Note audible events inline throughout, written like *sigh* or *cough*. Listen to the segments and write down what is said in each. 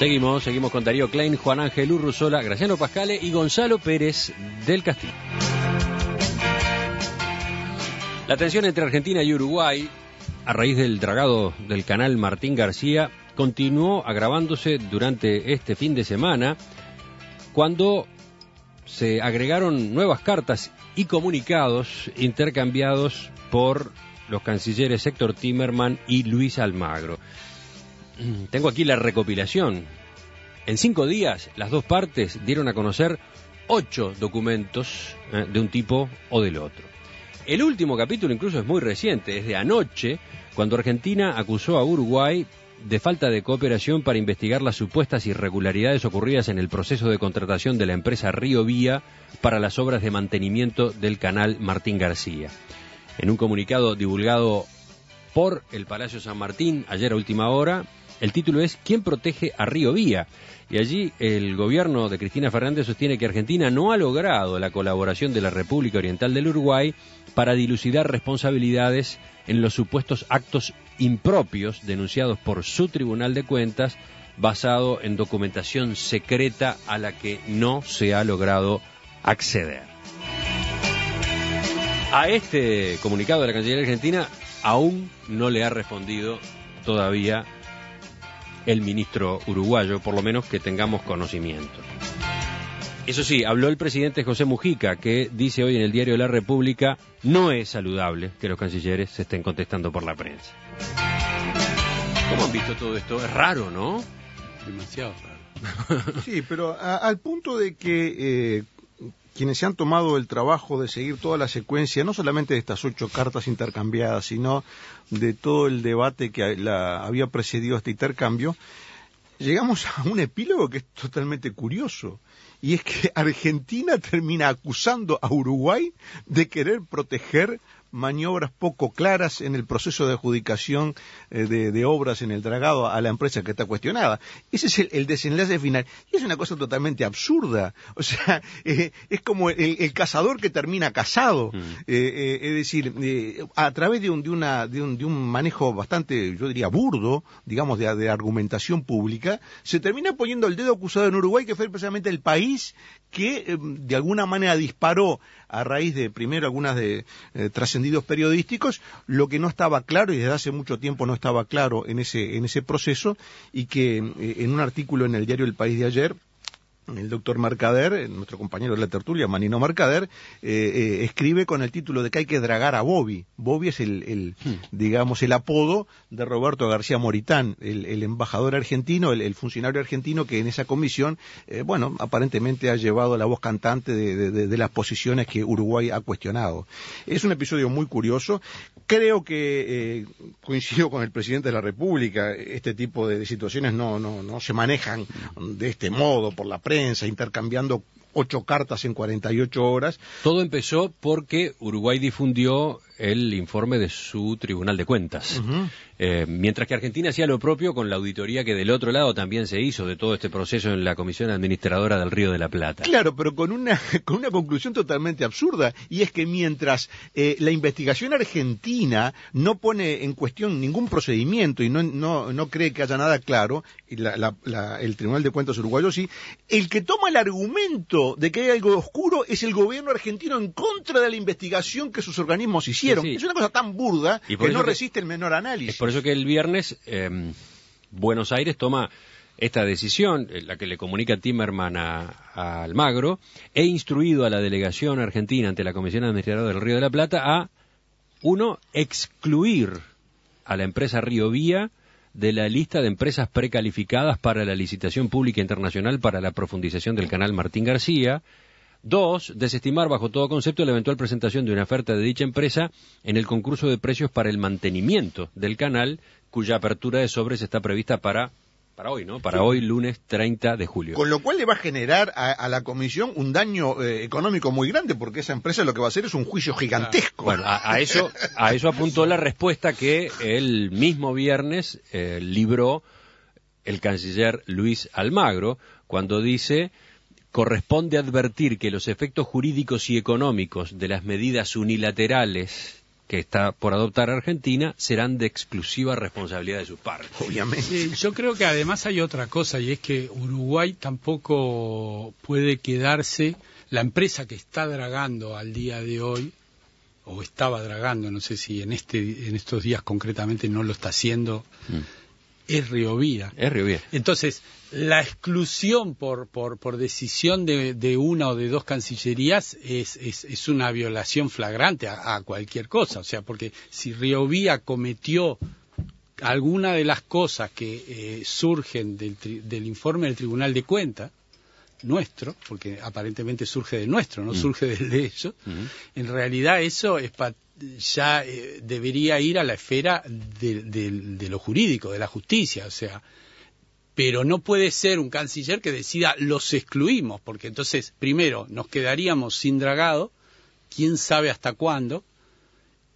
Seguimos, seguimos con Darío Klein, Juan Ángel Urruzola, Graciano Pascale y Gonzalo Pérez del Castillo. La tensión entre Argentina y Uruguay, a raíz del dragado del canal Martín García, continuó agravándose durante este fin de semana cuando se agregaron nuevas cartas y comunicados intercambiados por los cancilleres Héctor Timerman y Luis Almagro. Tengo aquí la recopilación en cinco días, las dos partes dieron a conocer ocho documentos eh, de un tipo o del otro. El último capítulo incluso es muy reciente, es de anoche, cuando Argentina acusó a Uruguay de falta de cooperación para investigar las supuestas irregularidades ocurridas en el proceso de contratación de la empresa Río Vía para las obras de mantenimiento del canal Martín García. En un comunicado divulgado por el Palacio San Martín ayer a última hora, el título es ¿Quién protege a Río Vía? Y allí el gobierno de Cristina Fernández sostiene que Argentina no ha logrado la colaboración de la República Oriental del Uruguay para dilucidar responsabilidades en los supuestos actos impropios denunciados por su Tribunal de Cuentas basado en documentación secreta a la que no se ha logrado acceder. A este comunicado de la Cancillería Argentina aún no le ha respondido todavía el ministro uruguayo, por lo menos que tengamos conocimiento. Eso sí, habló el presidente José Mujica, que dice hoy en el diario La República, no es saludable que los cancilleres se estén contestando por la prensa. ¿Cómo han visto todo esto? Es raro, ¿no? Demasiado raro. sí, pero al punto de que eh, quienes se han tomado el trabajo de seguir toda la secuencia, no solamente de estas ocho cartas intercambiadas, sino de todo el debate que había precedido este intercambio, llegamos a un epílogo que es totalmente curioso. Y es que *laughs* Argentina termina acusando a Uruguay de querer proteger maniobras poco claras en el proceso de adjudicación eh, de, obras en el dragado a la empresa que está cuestionada. Ese es el, desenlace final. Y es una cosa totalmente absurda. O sea, *laughs* eh, es como el, cazador que termina cazado mm. eh, es decir, a través de un, de, un, manejo bastante, yo diría, burdo, digamos, de, argumentación pública, se termina poniendo el dedo acusado en Uruguay, que fue precisamente el país que em, de alguna manera disparó a raíz de primero algunas de periodísticos, lo que no estaba claro y desde hace mucho tiempo no estaba claro en ese, en ese proceso y que eh, en un artículo en el diario El País de ayer el doctor Mercader, nuestro compañero de la tertulia, Manino Mercader, eh, eh, escribe con el título de que hay que dragar a Bobby. Bobby es el, hmm. digamos, el apodo de Roberto García Moritán, el, embajador argentino, el, funcionario argentino que en esa comisión, eh, bueno, aparentemente ha llevado la voz cantante de, las posiciones que Uruguay ha cuestionado. Es un episodio muy curioso. Creo que coincido con el presidente de la República. Este tipo de, situaciones no, no, no se manejan de este modo por la prensa intercambiando ocho cartas en 48 horas. Todo empezó porque Uruguay difundió el informe de su Tribunal de Cuentas. Eh, mientras que Argentina hacía lo propio con la auditoría que del otro lado también se hizo de todo este proceso en la Comisión Administradora del Río de la Plata. Claro, pero con una, *laughs* con una conclusión totalmente absurda, y es que mientras eh, la investigación argentina no pone en cuestión ningún procedimiento y no, no, no cree que haya nada claro, y la, la, el Tribunal de Cuentas uruguayo sí, el que toma el argumento de que hay algo oscuro es el gobierno argentino en contra de la investigación que sus organismos hicieron. Es una cosa tan burda que no resiste el menor análisis. Es por eso que el viernes em, Buenos Aires toma esta decisión, eh, la que le comunica Timerman a, Almagro, he instruido a la delegación argentina ante la Comisión Administradora del Río de la Plata a, uno, excluir a la empresa Río Vía de la lista de empresas precalificadas para la licitación pública internacional para la profundización del canal Martín García, Dos, desestimar bajo todo concepto la eventual presentación de una oferta de dicha empresa en el concurso de precios para el mantenimiento del canal, cuya apertura de sobres está prevista para para hoy, ¿no? Para hoy, lunes 30 de julio. Con lo cual le va a generar a, la comisión un daño eh, económico muy grande, porque esa empresa lo que va a hacer es un juicio gigantesco. bueno, a, eso, a eso apuntó la respuesta que el mismo viernes eh, libró el canciller Luis Almagro, cuando dice corresponde advertir que los efectos jurídicos y económicos de las medidas unilaterales que está por adoptar Argentina serán de exclusiva responsabilidad de su parte Obviamente. yo creo que además hay otra cosa y es que Uruguay tampoco puede quedarse, la empresa que está dragando al día de hoy, o estaba dragando, no sé si en, este, en estos días concretamente no lo está haciendo. Mm es Vía. Es Vía. Entonces, la exclusión por, por, decisión de, una o de dos cancillerías es, es, una violación flagrante a, cualquier cosa. O sea, porque si Vía cometió alguna de las cosas que eh, surgen del, informe del Tribunal de Cuentas, nuestro, porque aparentemente surge de nuestro, no mm. surge del de ellos, mm. en realidad eso es ya eh, debería ir a la esfera de, lo jurídico, de la justicia, o sea, pero no puede ser un canciller que decida los excluimos, porque entonces, primero, nos quedaríamos sin dragado, quién sabe hasta cuándo,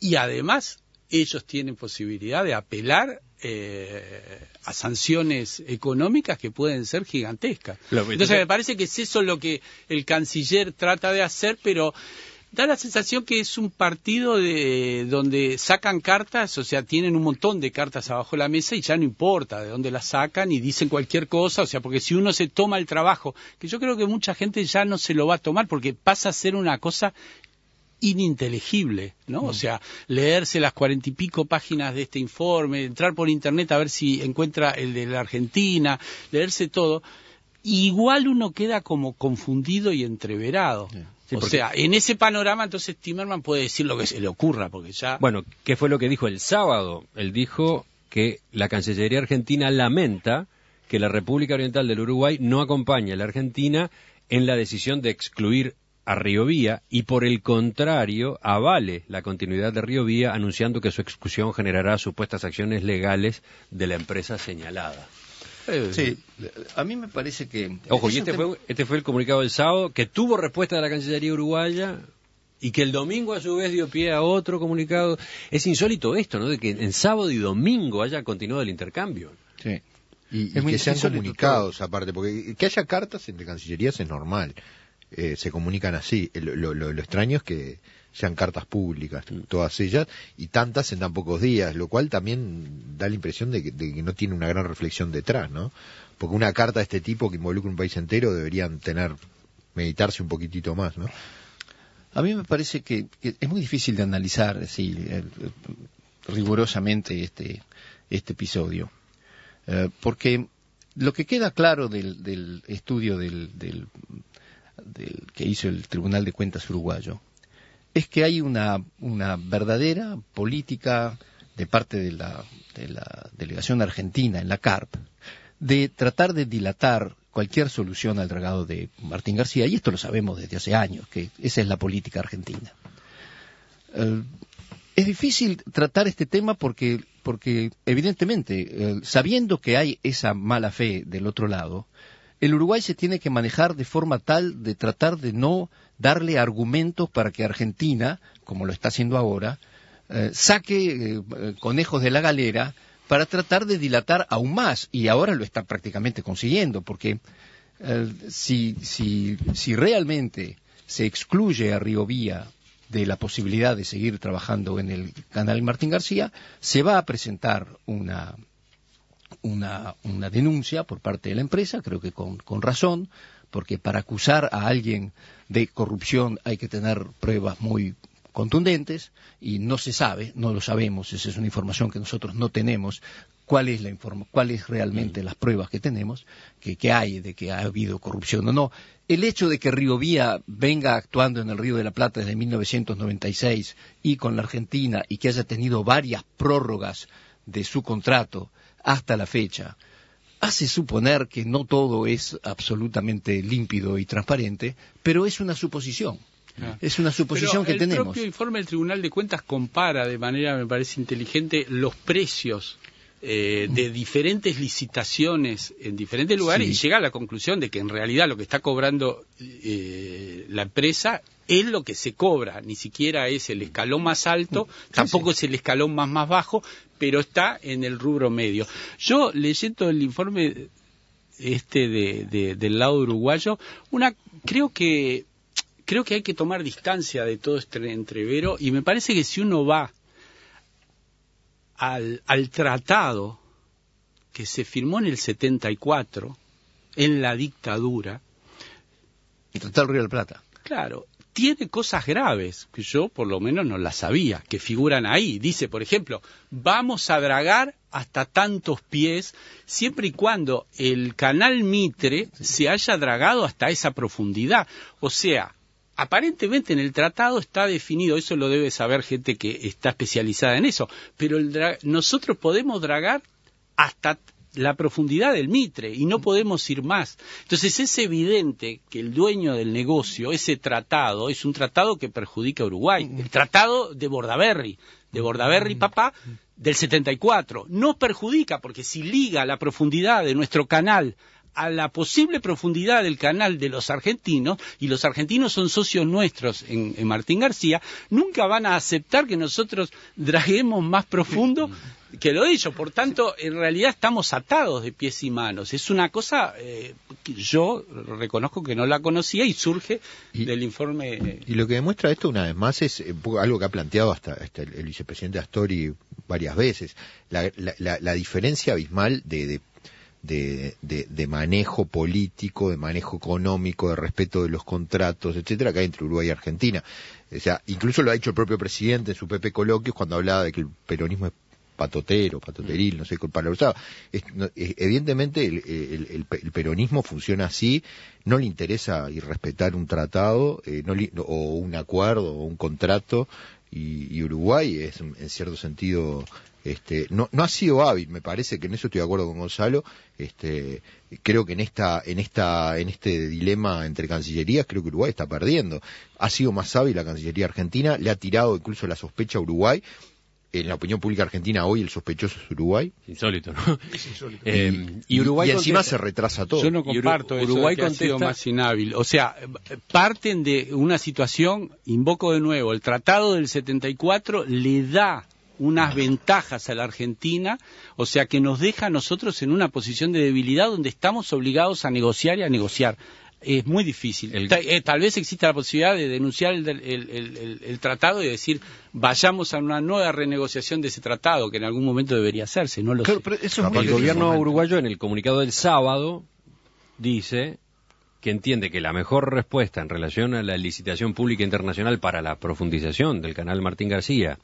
y además ellos tienen posibilidad de apelar eh, a sanciones económicas que pueden ser gigantescas. Entonces me parece que es eso lo que el canciller trata de hacer, pero da la sensación que es un partido de, donde sacan cartas, o sea, tienen un montón de cartas abajo de la mesa y ya no importa de dónde las sacan y dicen cualquier cosa, o sea, porque si uno se toma el trabajo, que yo creo que mucha gente ya no se lo va a tomar porque pasa a ser una cosa ininteligible, ¿no? O mm. sea, leerse las cuarenta y pico páginas de este informe, entrar por internet a ver si encuentra el de la Argentina, leerse todo, igual uno queda como confundido y entreverado. o sea, en ese panorama entonces Timerman puede decir lo que se le ocurra, porque ya... Bueno, ¿qué fue lo que dijo el sábado? Él dijo que la Cancillería Argentina lamenta que la República Oriental del Uruguay no acompañe a la Argentina en la decisión de excluir a Río Vía y por el contrario avale la continuidad de Río Vía anunciando que su exclusión generará supuestas acciones legales de la empresa señalada. Eh, sí, a mí me parece que... Ojo, y este, este, fue, el comunicado del sábado, que tuvo respuesta de la Cancillería Uruguaya y que el domingo a su vez dio pie a otro comunicado. Es insólito esto, ¿no? De que en sábado y domingo haya continuado el intercambio. Sí. Y, que sean comunicados aparte, porque que haya cartas entre cancillerías es normal. Eh, se comunican así. Lo, extraño es que sean cartas públicas, mm. todas ellas, y tantas en tan pocos días, lo cual también da la impresión de que, no tiene una gran reflexión detrás, ¿no? Porque una carta de este tipo que involucra un país entero deberían tener, meditarse un poquitito más, ¿no? A mí me parece que, es muy difícil de analizar, sí, eh, rigurosamente este, este episodio. Eh, porque lo que queda claro del, estudio del, del, que hizo el Tribunal de Cuentas uruguayo es que hay una, una verdadera política de parte de la, delegación argentina en la CARP de tratar de dilatar cualquier solución al dragado de Martín García, y esto lo sabemos desde hace años, que esa es la política argentina. Eh, es difícil tratar este tema porque, porque evidentemente, eh, sabiendo que hay esa mala fe del otro lado, el Uruguay se tiene que manejar de forma tal de tratar de no darle argumentos para que Argentina, como lo está haciendo ahora, eh, saque eh, eh, conejos de la galera para tratar de dilatar aún más, y ahora lo está prácticamente consiguiendo, porque si, si, si realmente se excluye a Río Vía de la posibilidad de seguir trabajando en el canal Martín García, se va a presentar una, una, una denuncia por parte de la empresa, creo que con, razón, porque para acusar a alguien de corrupción hay que tener pruebas muy contundentes y no se sabe, no lo sabemos, esa es una información que nosotros no tenemos, cuál es la cuáles realmente mm. las pruebas que tenemos, que, que, hay de que ha habido corrupción o no. El hecho de que Río Vía venga actuando en el Río de la Plata desde 1996 y con la Argentina y que haya tenido varias prórrogas de su contrato hasta la fecha, hace suponer que no todo es absolutamente límpido y transparente, pero es una suposición. Ah. Es una suposición que el tenemos. El propio informe del Tribunal de Cuentas compara de manera, me parece inteligente, los precios eh, de mm. diferentes licitaciones en diferentes lugares y llega a la conclusión de que en realidad lo que está cobrando eh, la empresa es lo que se cobra, ni siquiera es el escalón más alto, mm. tampoco es el escalón más, más bajo, pero está en el rubro medio. Yo leyendo el informe este del lado uruguayo, una creo que creo que hay que tomar distancia de todo este entrevero y me parece que si uno va al, tratado que se firmó en el 74 en la dictadura, el Tratado del Río de la Plata. Claro, tiene cosas graves, que yo por lo menos no las sabía, que figuran ahí. Dice, por ejemplo, vamos a dragar hasta tantos pies, siempre y cuando el canal Mitre se haya dragado hasta esa profundidad. O sea, aparentemente en el tratado está definido, eso lo debe saber gente que está especializada en eso, pero nosotros podemos dragar hasta la profundidad del Mitre y no mm. podemos ir más. Entonces es evidente que el dueño del negocio, ese tratado, es un tratado que perjudica a Uruguay. Mm. El tratado de Bordaberry, de mm. Bordaberry, papá, del 74, no perjudica porque si liga la profundidad de nuestro canal a la posible profundidad del canal de los argentinos, y los argentinos son socios nuestros en, en Martín García, nunca van a aceptar que nosotros draguemos más profundo que lo he dicho. Por tanto, en realidad estamos atados de pies y manos. Es una cosa eh, que yo reconozco que no la conocía y surge del informe. Eh, y lo que demuestra esto, una vez más, es eh, algo que ha planteado hasta, el, vicepresidente Astori varias veces: la, diferencia abismal de, de manejo político, de manejo económico, de respeto de los contratos, etcétera, que hay entre Uruguay y Argentina. O sea, incluso lo ha dicho el propio presidente en su Pepe Coloquios cuando hablaba de que el peronismo es patotero, patoteril, no sé qué palabra usaba. evidentemente el, peronismo funciona así, no le interesa irrespetar un tratado eh, o un acuerdo o un contrato y, Uruguay es en cierto sentido este, no, ha sido hábil, me parece que en eso estoy de acuerdo con Gonzalo. Este, creo que en esta, en esta, en este dilema entre cancillerías, creo que Uruguay está perdiendo. Ha sido más hábil la Cancillería Argentina, le ha tirado incluso la sospecha a Uruguay, en la opinión pública argentina hoy el sospechoso es Uruguay. Insólito, ¿no? Eh, eh, y, encima se retrasa todo. Yo no comparto Uruguay, eso Uruguay ha sido más inhábil. O sea, parten de una situación, invoco de nuevo, el Tratado del 74 le da unas ventajas a la Argentina, o sea que nos deja a nosotros en una posición de debilidad donde estamos obligados a negociar y a negociar es muy difícil. Eh, tal, vez exista la posibilidad de denunciar el, el, tratado y decir vayamos a una nueva renegociación de ese tratado que en algún momento debería hacerse. No lo el gobierno uruguayo en el comunicado del sábado dice que entiende que la mejor respuesta en relación a la licitación pública internacional para la profundización del canal Martín García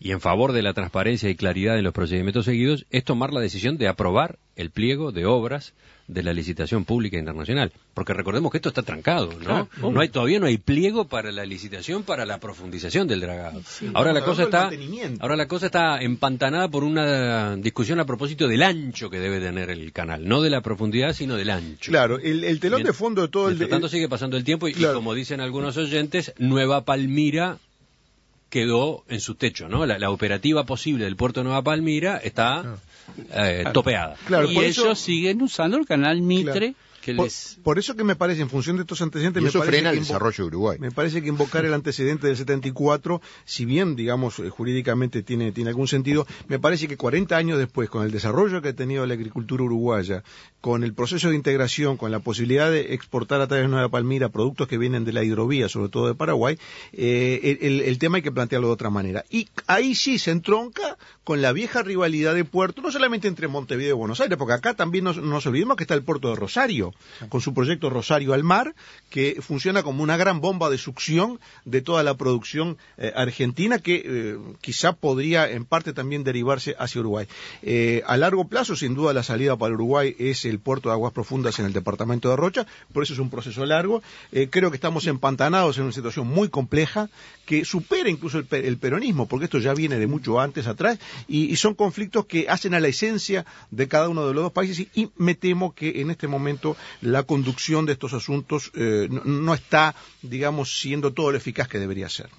y en favor de la transparencia y claridad en los procedimientos seguidos es tomar la decisión de aprobar el pliego de obras de la licitación pública internacional. Porque recordemos que esto está trancado, ¿no? no hay, todavía no hay pliego para la licitación para la profundización del dragado. ahora, la cosa está, ahora la cosa está empantanada por una discusión a propósito del ancho que debe tener el canal. No de la profundidad, sino del ancho. Claro, el, telón de fondo de todo el... Por tanto, sigue pasando el tiempo y, como dicen algunos oyentes, Nueva Palmira quedó en su techo, ¿no? La, operativa posible del puerto de Nueva Palmira está ah. Eh, ah. topeada. y ellos siguen usando el canal Mitre por, eso que me parece, en función de estos antecedentes... me parece el desarrollo Me parece que invocar el antecedente del 74, si bien, digamos, eh, jurídicamente tiene, tiene algún sentido, me parece que 40 años después, con el desarrollo que ha tenido la agricultura uruguaya, con el proceso de integración, con la posibilidad de exportar a través de Nueva Palmira productos que vienen de la hidrovía, sobre todo de Paraguay, eh, el, tema hay que plantearlo de otra manera. Y ahí sí se entronca con la vieja rivalidad de puertos no solamente entre Montevideo y Buenos Aires, porque acá también nos, nos olvidemos que está el puerto de Rosario, con su proyecto Rosario al Mar, que funciona como una gran bomba de succión de toda la producción eh, argentina que eh, quizá podría en parte también derivarse hacia Uruguay. Eh, a largo plazo, sin duda, la salida para Uruguay es el puerto de aguas profundas en el departamento de Rocha, por eso es un proceso largo. creo que estamos empantanados en una situación muy compleja que supera incluso el, peronismo, porque esto ya viene de mucho antes atrás y, son conflictos que hacen a la esencia de cada uno de los dos países y me temo que en este momento la conducción de estos asuntos eh, no está, digamos, siendo todo lo eficaz que debería ser.